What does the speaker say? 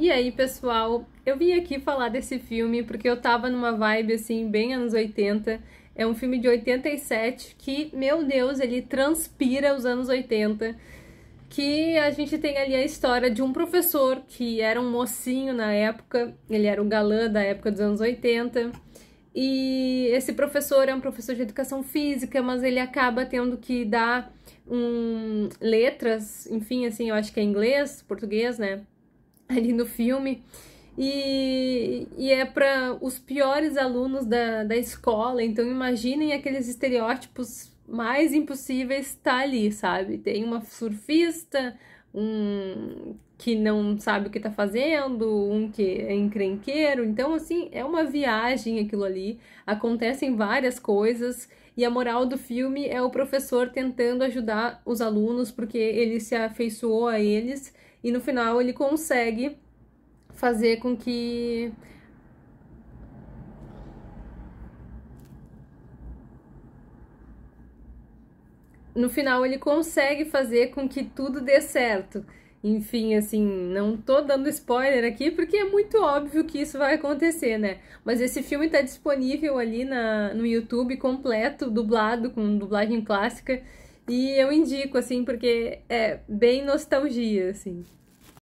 E aí, pessoal, eu vim aqui falar desse filme porque eu tava numa vibe assim, bem anos 80. É um filme de 87 que, meu Deus, ele transpira os anos 80. Que a gente tem ali a história de um professor que era um mocinho na época, ele era o galã da época dos anos 80. E esse professor é um professor de educação física, mas ele acaba tendo que dar um, letras, enfim, assim, eu acho que é inglês, português, né? ali no filme. E, e é para os piores alunos da, da escola, então imaginem aqueles estereótipos mais impossíveis estar tá ali, sabe? Tem uma surfista, um que não sabe o que tá fazendo, um que é encrenqueiro. Então, assim, é uma viagem aquilo ali. Acontecem várias coisas. E a moral do filme é o professor tentando ajudar os alunos, porque ele se afeiçoou a eles e no final ele consegue fazer com que no final ele consegue fazer com que tudo dê certo. Enfim, assim, não tô dando spoiler aqui porque é muito óbvio que isso vai acontecer, né? Mas esse filme tá disponível ali na, no YouTube completo, dublado, com dublagem clássica. E eu indico, assim, porque é bem nostalgia, assim.